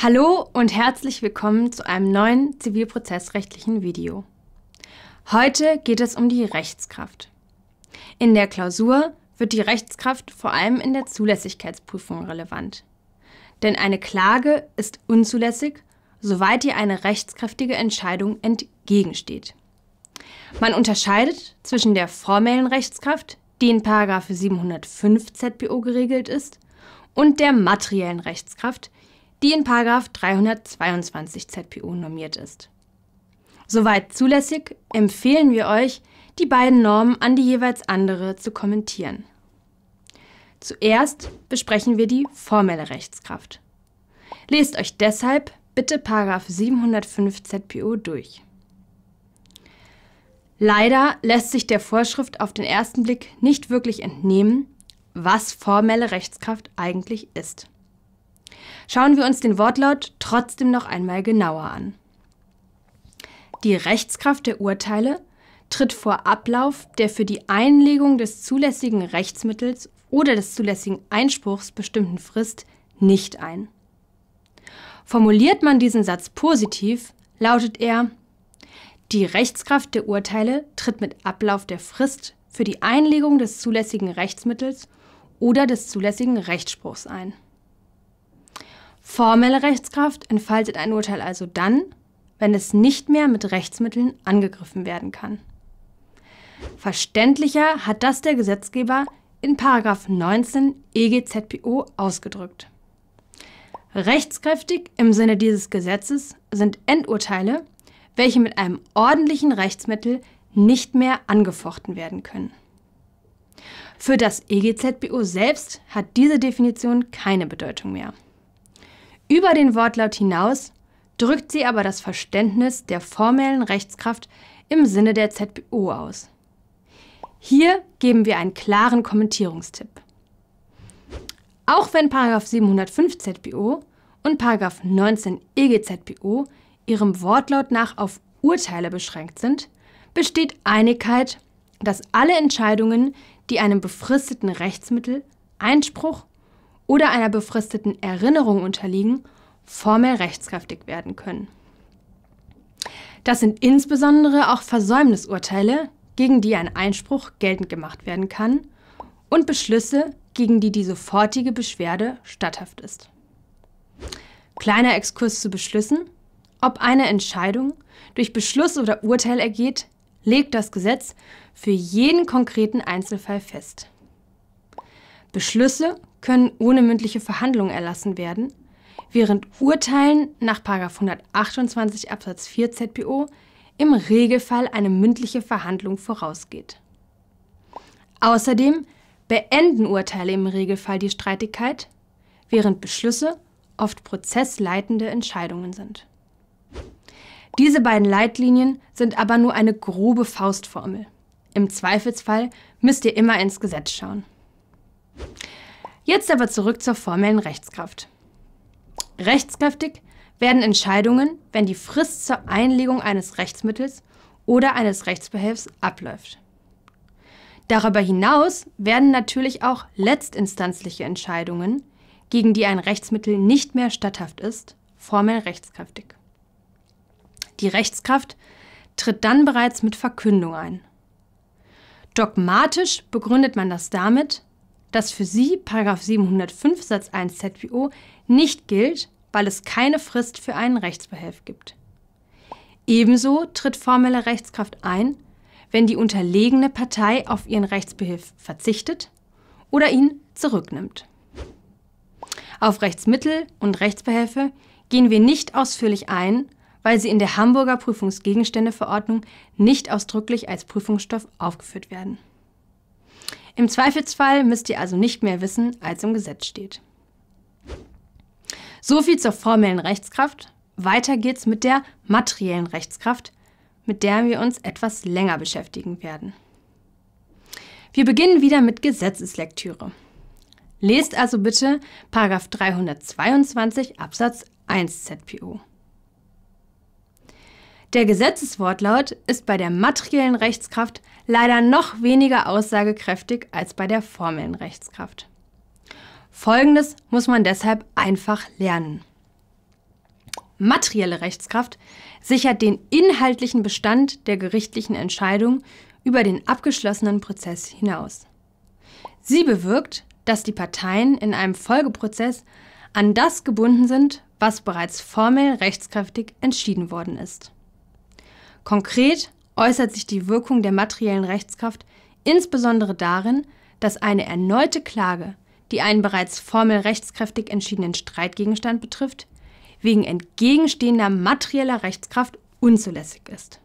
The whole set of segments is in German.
Hallo und herzlich willkommen zu einem neuen zivilprozessrechtlichen Video. Heute geht es um die Rechtskraft. In der Klausur wird die Rechtskraft vor allem in der Zulässigkeitsprüfung relevant. Denn eine Klage ist unzulässig, soweit ihr eine rechtskräftige Entscheidung entgegensteht. Man unterscheidet zwischen der formellen Rechtskraft, die in 705 ZBO geregelt ist, und der materiellen Rechtskraft, die in 322 ZPO normiert ist. Soweit zulässig, empfehlen wir euch, die beiden Normen an die jeweils andere zu kommentieren. Zuerst besprechen wir die formelle Rechtskraft. Lest euch deshalb bitte 705 ZPO durch. Leider lässt sich der Vorschrift auf den ersten Blick nicht wirklich entnehmen, was formelle Rechtskraft eigentlich ist. Schauen wir uns den Wortlaut trotzdem noch einmal genauer an. Die Rechtskraft der Urteile tritt vor Ablauf der für die Einlegung des zulässigen Rechtsmittels oder des zulässigen Einspruchs bestimmten Frist nicht ein. Formuliert man diesen Satz positiv, lautet er, die Rechtskraft der Urteile tritt mit Ablauf der Frist für die Einlegung des zulässigen Rechtsmittels oder des zulässigen Rechtsspruchs ein. Formelle Rechtskraft entfaltet ein Urteil also dann, wenn es nicht mehr mit Rechtsmitteln angegriffen werden kann. Verständlicher hat das der Gesetzgeber in 19 EGZPO ausgedrückt. Rechtskräftig im Sinne dieses Gesetzes sind Endurteile, welche mit einem ordentlichen Rechtsmittel nicht mehr angefochten werden können. Für das EGZBO selbst hat diese Definition keine Bedeutung mehr. Über den Wortlaut hinaus drückt sie aber das Verständnis der formellen Rechtskraft im Sinne der ZBO aus. Hier geben wir einen klaren Kommentierungstipp. Auch wenn 705 ZBO und 19 EGZBO ihrem Wortlaut nach auf Urteile beschränkt sind, besteht Einigkeit, dass alle Entscheidungen, die einem befristeten Rechtsmittel, Einspruch oder einer befristeten Erinnerung unterliegen, formell rechtskräftig werden können. Das sind insbesondere auch Versäumnisurteile, gegen die ein Einspruch geltend gemacht werden kann, und Beschlüsse, gegen die die sofortige Beschwerde statthaft ist. Kleiner Exkurs zu Beschlüssen. Ob eine Entscheidung durch Beschluss oder Urteil ergeht, legt das Gesetz für jeden konkreten Einzelfall fest. Beschlüsse können ohne mündliche Verhandlung erlassen werden, während Urteilen nach 128 Absatz 4 ZPO im Regelfall eine mündliche Verhandlung vorausgeht. Außerdem beenden Urteile im Regelfall die Streitigkeit, während Beschlüsse oft prozessleitende Entscheidungen sind. Diese beiden Leitlinien sind aber nur eine grobe Faustformel. Im Zweifelsfall müsst ihr immer ins Gesetz schauen. Jetzt aber zurück zur formellen Rechtskraft. Rechtskräftig werden Entscheidungen, wenn die Frist zur Einlegung eines Rechtsmittels oder eines Rechtsbehelfs abläuft. Darüber hinaus werden natürlich auch letztinstanzliche Entscheidungen, gegen die ein Rechtsmittel nicht mehr statthaft ist, formell rechtskräftig. Die Rechtskraft tritt dann bereits mit Verkündung ein. Dogmatisch begründet man das damit, dass für sie 705 Satz 1 ZPO nicht gilt, weil es keine Frist für einen Rechtsbehelf gibt. Ebenso tritt formelle Rechtskraft ein, wenn die unterlegene Partei auf ihren Rechtsbehelf verzichtet oder ihn zurücknimmt. Auf Rechtsmittel und Rechtsbehelfe gehen wir nicht ausführlich ein, weil sie in der Hamburger Prüfungsgegenständeverordnung nicht ausdrücklich als Prüfungsstoff aufgeführt werden. Im Zweifelsfall müsst ihr also nicht mehr wissen, als im Gesetz steht. So viel zur formellen Rechtskraft. Weiter geht's mit der materiellen Rechtskraft, mit der wir uns etwas länger beschäftigen werden. Wir beginnen wieder mit Gesetzeslektüre. Lest also bitte 322 Absatz 1 ZPO. Der Gesetzeswortlaut ist bei der materiellen Rechtskraft leider noch weniger aussagekräftig als bei der formellen Rechtskraft. Folgendes muss man deshalb einfach lernen. Materielle Rechtskraft sichert den inhaltlichen Bestand der gerichtlichen Entscheidung über den abgeschlossenen Prozess hinaus. Sie bewirkt, dass die Parteien in einem Folgeprozess an das gebunden sind, was bereits formell rechtskräftig entschieden worden ist. Konkret äußert sich die Wirkung der materiellen Rechtskraft insbesondere darin, dass eine erneute Klage, die einen bereits formell rechtskräftig entschiedenen Streitgegenstand betrifft, wegen entgegenstehender materieller Rechtskraft unzulässig ist.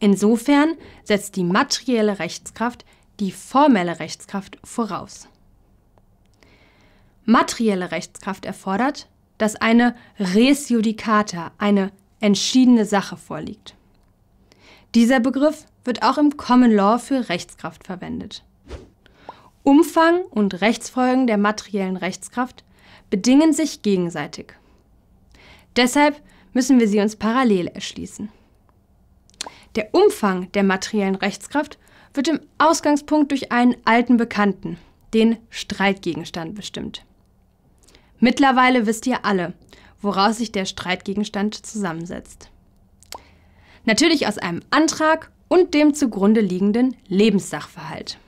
Insofern setzt die materielle Rechtskraft die formelle Rechtskraft voraus. Materielle Rechtskraft erfordert, dass eine Res Judicata, eine entschiedene Sache vorliegt. Dieser Begriff wird auch im Common Law für Rechtskraft verwendet. Umfang und Rechtsfolgen der materiellen Rechtskraft bedingen sich gegenseitig. Deshalb müssen wir sie uns parallel erschließen. Der Umfang der materiellen Rechtskraft wird im Ausgangspunkt durch einen alten Bekannten, den Streitgegenstand, bestimmt. Mittlerweile wisst ihr alle, woraus sich der Streitgegenstand zusammensetzt. Natürlich aus einem Antrag und dem zugrunde liegenden Lebenssachverhalt.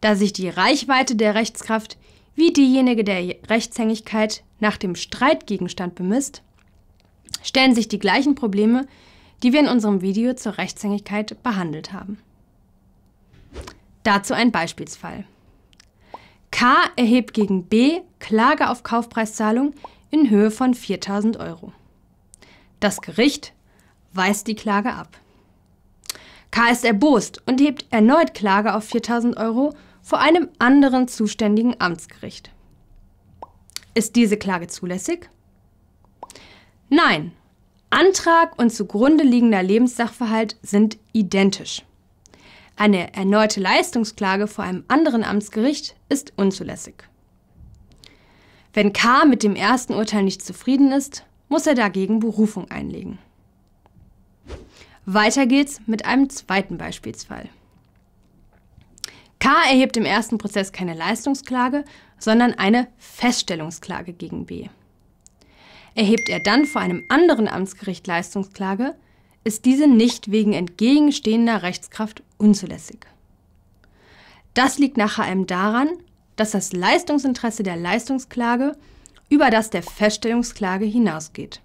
Da sich die Reichweite der Rechtskraft wie diejenige der Rechtshängigkeit nach dem Streitgegenstand bemisst, stellen sich die gleichen Probleme, die wir in unserem Video zur Rechtshängigkeit behandelt haben. Dazu ein Beispielsfall. K erhebt gegen B Klage auf Kaufpreiszahlung in Höhe von 4000 Euro. Das Gericht weist die Klage ab. K. ist erbost und hebt erneut Klage auf 4000 Euro vor einem anderen zuständigen Amtsgericht. Ist diese Klage zulässig? Nein. Antrag und zugrunde liegender Lebenssachverhalt sind identisch. Eine erneute Leistungsklage vor einem anderen Amtsgericht ist unzulässig. Wenn K. mit dem ersten Urteil nicht zufrieden ist, muss er dagegen Berufung einlegen. Weiter geht's mit einem zweiten Beispielsfall. K erhebt im ersten Prozess keine Leistungsklage, sondern eine Feststellungsklage gegen B. Erhebt er dann vor einem anderen Amtsgericht Leistungsklage, ist diese nicht wegen entgegenstehender Rechtskraft unzulässig. Das liegt nach HM daran, dass das Leistungsinteresse der Leistungsklage über das der Feststellungsklage hinausgeht.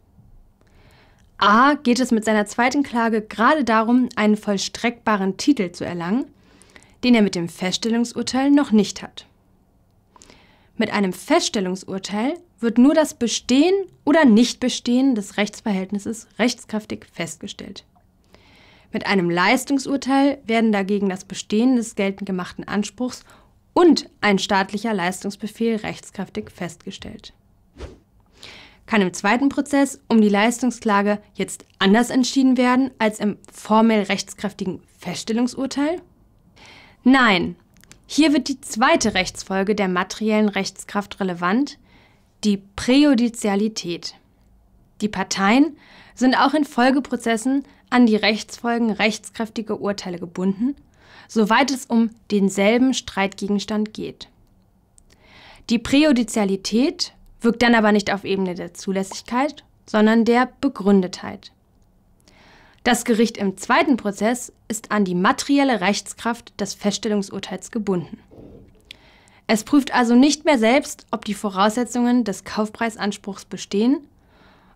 A geht es mit seiner zweiten Klage gerade darum, einen vollstreckbaren Titel zu erlangen, den er mit dem Feststellungsurteil noch nicht hat. Mit einem Feststellungsurteil wird nur das Bestehen oder Nichtbestehen des Rechtsverhältnisses rechtskräftig festgestellt. Mit einem Leistungsurteil werden dagegen das Bestehen des geltend gemachten Anspruchs und ein staatlicher Leistungsbefehl rechtskräftig festgestellt kann im zweiten Prozess um die Leistungsklage jetzt anders entschieden werden als im formell rechtskräftigen Feststellungsurteil? Nein, hier wird die zweite Rechtsfolge der materiellen Rechtskraft relevant, die Präjudizialität. Die Parteien sind auch in Folgeprozessen an die Rechtsfolgen rechtskräftiger Urteile gebunden, soweit es um denselben Streitgegenstand geht. Die Präjudizialität wirkt dann aber nicht auf Ebene der Zulässigkeit, sondern der Begründetheit. Das Gericht im zweiten Prozess ist an die materielle Rechtskraft des Feststellungsurteils gebunden. Es prüft also nicht mehr selbst, ob die Voraussetzungen des Kaufpreisanspruchs bestehen,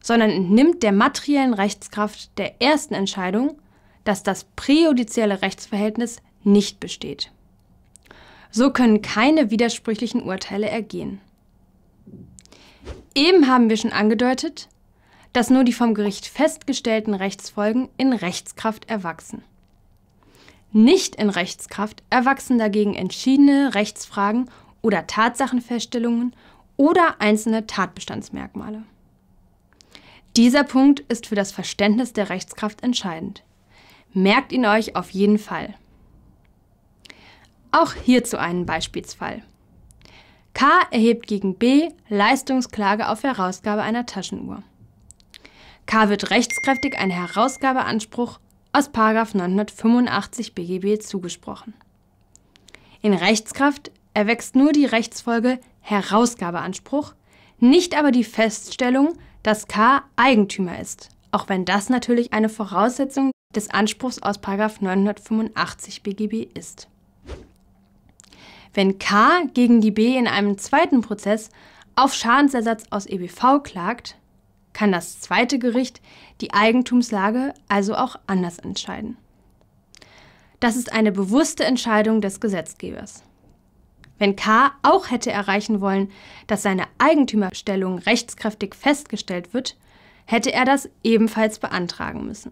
sondern entnimmt der materiellen Rechtskraft der ersten Entscheidung, dass das präjudizielle Rechtsverhältnis nicht besteht. So können keine widersprüchlichen Urteile ergehen. Eben haben wir schon angedeutet, dass nur die vom Gericht festgestellten Rechtsfolgen in Rechtskraft erwachsen. Nicht in Rechtskraft erwachsen dagegen entschiedene Rechtsfragen oder Tatsachenfeststellungen oder einzelne Tatbestandsmerkmale. Dieser Punkt ist für das Verständnis der Rechtskraft entscheidend. Merkt ihn euch auf jeden Fall. Auch hierzu einen Beispielsfall. K erhebt gegen B Leistungsklage auf Herausgabe einer Taschenuhr. K wird rechtskräftig ein Herausgabeanspruch aus 985 BGB zugesprochen. In Rechtskraft erwächst nur die Rechtsfolge Herausgabeanspruch, nicht aber die Feststellung, dass K Eigentümer ist, auch wenn das natürlich eine Voraussetzung des Anspruchs aus 985 BGB ist. Wenn K gegen die B in einem zweiten Prozess auf Schadensersatz aus EBV klagt, kann das zweite Gericht die Eigentumslage also auch anders entscheiden. Das ist eine bewusste Entscheidung des Gesetzgebers. Wenn K. auch hätte erreichen wollen, dass seine Eigentümerstellung rechtskräftig festgestellt wird, hätte er das ebenfalls beantragen müssen.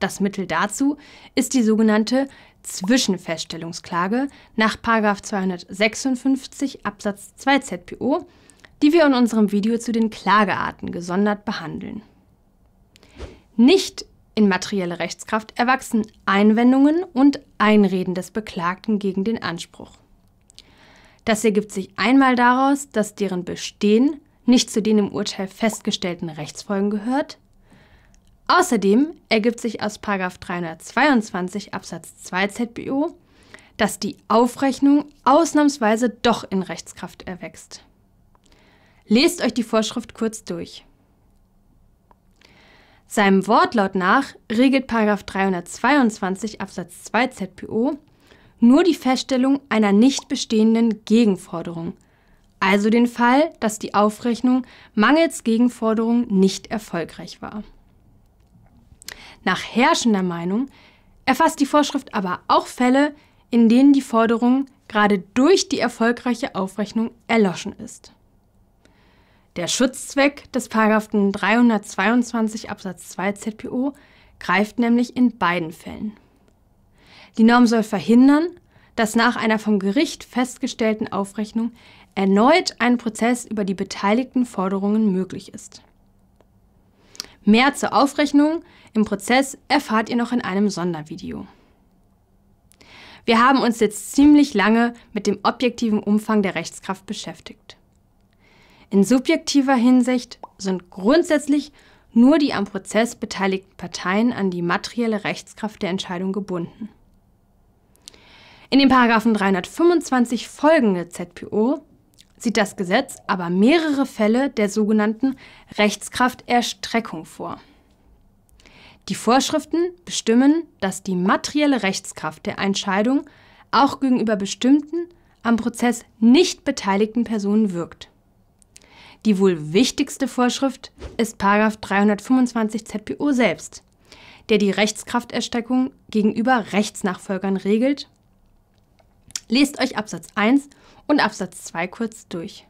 Das Mittel dazu ist die sogenannte Zwischenfeststellungsklage nach 256 Absatz 2 ZPO, die wir in unserem Video zu den Klagearten gesondert behandeln. Nicht in materielle Rechtskraft erwachsen Einwendungen und Einreden des Beklagten gegen den Anspruch. Das ergibt sich einmal daraus, dass deren Bestehen nicht zu den im Urteil festgestellten Rechtsfolgen gehört Außerdem ergibt sich aus 322 Absatz 2 ZBO, dass die Aufrechnung ausnahmsweise doch in Rechtskraft erwächst. Lest euch die Vorschrift kurz durch. Seinem Wortlaut nach regelt 322 Absatz 2 ZPO nur die Feststellung einer nicht bestehenden Gegenforderung, also den Fall, dass die Aufrechnung mangels Gegenforderung nicht erfolgreich war nach herrschender Meinung erfasst die Vorschrift aber auch Fälle, in denen die Forderung gerade durch die erfolgreiche Aufrechnung erloschen ist. Der Schutzzweck des 322 Absatz 2 ZPO greift nämlich in beiden Fällen. Die Norm soll verhindern, dass nach einer vom Gericht festgestellten Aufrechnung erneut ein Prozess über die beteiligten Forderungen möglich ist. Mehr zur Aufrechnung im Prozess erfahrt ihr noch in einem Sondervideo. Wir haben uns jetzt ziemlich lange mit dem objektiven Umfang der Rechtskraft beschäftigt. In subjektiver Hinsicht sind grundsätzlich nur die am Prozess beteiligten Parteien an die materielle Rechtskraft der Entscheidung gebunden. In den Paragraphen 325 folgende ZPO sieht das Gesetz aber mehrere Fälle der sogenannten Rechtskrafterstreckung vor. Die Vorschriften bestimmen, dass die materielle Rechtskraft der Entscheidung auch gegenüber bestimmten, am Prozess nicht beteiligten Personen wirkt. Die wohl wichtigste Vorschrift ist 325 ZPO selbst, der die Rechtskrafterstreckung gegenüber Rechtsnachfolgern regelt. Lest euch Absatz 1 und Absatz 2 kurz durch.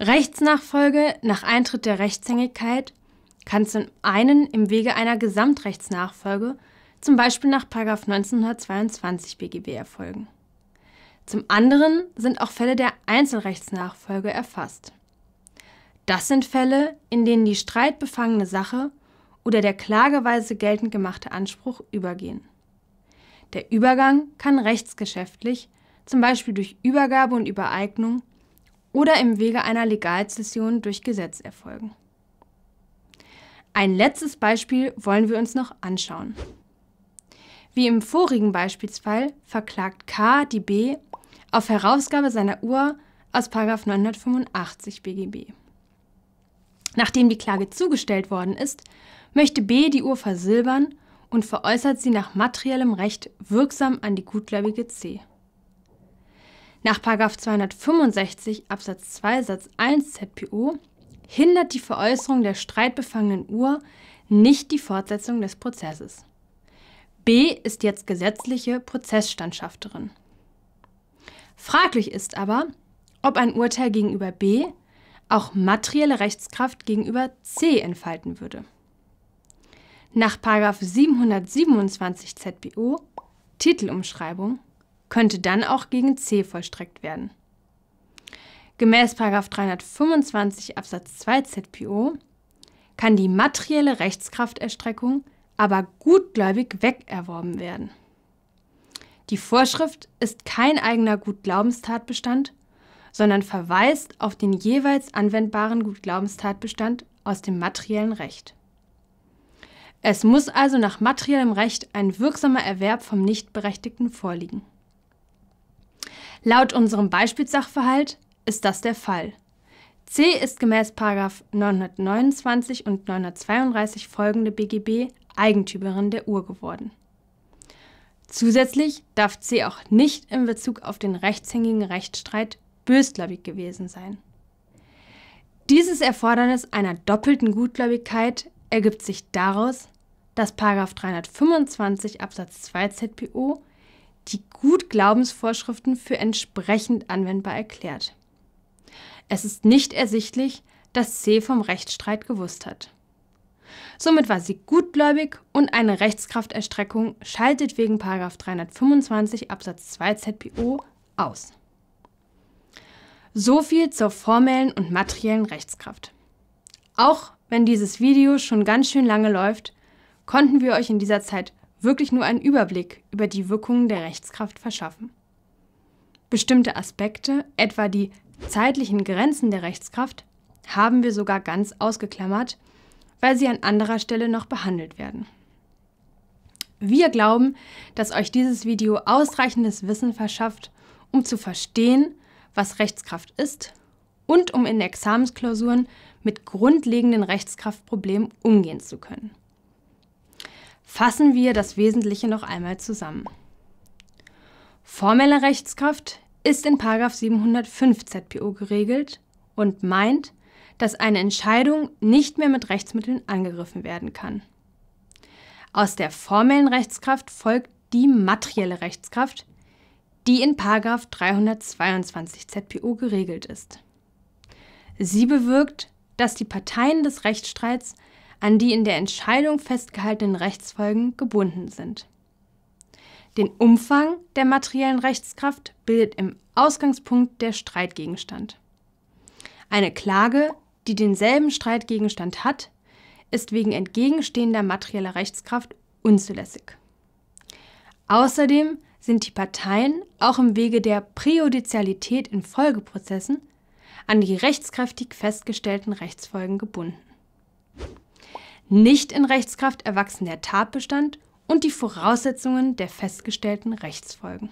Rechtsnachfolge nach Eintritt der Rechtshängigkeit kann zum einen im Wege einer Gesamtrechtsnachfolge, zum Beispiel nach 1922 BGB, erfolgen. Zum anderen sind auch Fälle der Einzelrechtsnachfolge erfasst. Das sind Fälle, in denen die streitbefangene Sache oder der klageweise geltend gemachte Anspruch übergehen. Der Übergang kann rechtsgeschäftlich, zum Beispiel durch Übergabe und Übereignung oder im Wege einer Legalzession durch Gesetz erfolgen. Ein letztes Beispiel wollen wir uns noch anschauen. Wie im vorigen Beispielsfall verklagt K die B auf Herausgabe seiner Uhr aus 985 BGB. Nachdem die Klage zugestellt worden ist, möchte B die Uhr versilbern und veräußert sie nach materiellem Recht wirksam an die gutgläubige C. Nach 265 Absatz 2 Satz 1 ZPO hindert die Veräußerung der streitbefangenen Uhr nicht die Fortsetzung des Prozesses. B ist jetzt gesetzliche Prozessstandschafterin. Fraglich ist aber, ob ein Urteil gegenüber B auch materielle Rechtskraft gegenüber C entfalten würde. Nach 727 ZBO, Titelumschreibung, könnte dann auch gegen C vollstreckt werden. Gemäß 325 Absatz 2 ZPO kann die materielle Rechtskrafterstreckung aber gutgläubig wegerworben werden. Die Vorschrift ist kein eigener Gutglaubenstatbestand, sondern verweist auf den jeweils anwendbaren Gutglaubenstatbestand aus dem materiellen Recht. Es muss also nach materiellem Recht ein wirksamer Erwerb vom Nichtberechtigten vorliegen. Laut unserem Beispielsachverhalt ist das der Fall. C ist gemäß 929 und 932 folgende BGB Eigentümerin der Uhr geworden. Zusätzlich darf C auch nicht in Bezug auf den rechtshängigen Rechtsstreit bösgläubig gewesen sein. Dieses Erfordernis einer doppelten Gutgläubigkeit ergibt sich daraus, dass 325 Absatz 2 ZPO die Gutglaubensvorschriften für entsprechend anwendbar erklärt. Es ist nicht ersichtlich, dass C vom Rechtsstreit gewusst hat. Somit war sie gutgläubig und eine Rechtskrafterstreckung schaltet wegen 325 Absatz 2 ZPO aus. So viel zur formellen und materiellen Rechtskraft. Auch wenn dieses Video schon ganz schön lange läuft, konnten wir euch in dieser Zeit wirklich nur einen Überblick über die Wirkungen der Rechtskraft verschaffen. Bestimmte Aspekte, etwa die zeitlichen Grenzen der Rechtskraft haben wir sogar ganz ausgeklammert, weil sie an anderer Stelle noch behandelt werden. Wir glauben, dass euch dieses Video ausreichendes Wissen verschafft, um zu verstehen, was Rechtskraft ist und um in Examensklausuren mit grundlegenden Rechtskraftproblemen umgehen zu können. Fassen wir das Wesentliche noch einmal zusammen. Formelle Rechtskraft ist in 705 ZPO geregelt und meint, dass eine Entscheidung nicht mehr mit Rechtsmitteln angegriffen werden kann. Aus der formellen Rechtskraft folgt die materielle Rechtskraft, die in 322 ZPO geregelt ist. Sie bewirkt, dass die Parteien des Rechtsstreits an die in der Entscheidung festgehaltenen Rechtsfolgen gebunden sind. Den Umfang der materiellen Rechtskraft bildet im Ausgangspunkt der Streitgegenstand. Eine Klage, die denselben Streitgegenstand hat, ist wegen entgegenstehender materieller Rechtskraft unzulässig. Außerdem sind die Parteien auch im Wege der Präjudizialität in Folgeprozessen an die rechtskräftig festgestellten Rechtsfolgen gebunden. Nicht in Rechtskraft erwachsen der Tatbestand und die Voraussetzungen der festgestellten Rechtsfolgen.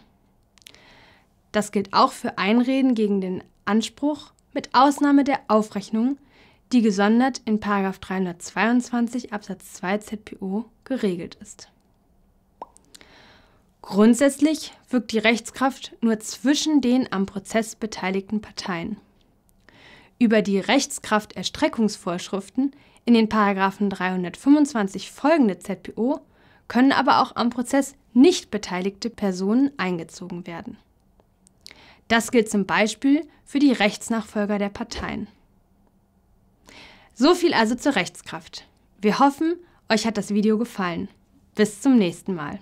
Das gilt auch für Einreden gegen den Anspruch mit Ausnahme der Aufrechnung, die gesondert in 322 Absatz 2 ZPO geregelt ist. Grundsätzlich wirkt die Rechtskraft nur zwischen den am Prozess beteiligten Parteien. Über die Rechtskrafterstreckungsvorschriften in den Paragraphen 325 folgende ZPO können aber auch am Prozess nicht beteiligte Personen eingezogen werden. Das gilt zum Beispiel für die Rechtsnachfolger der Parteien. So viel also zur Rechtskraft. Wir hoffen, euch hat das Video gefallen. Bis zum nächsten Mal.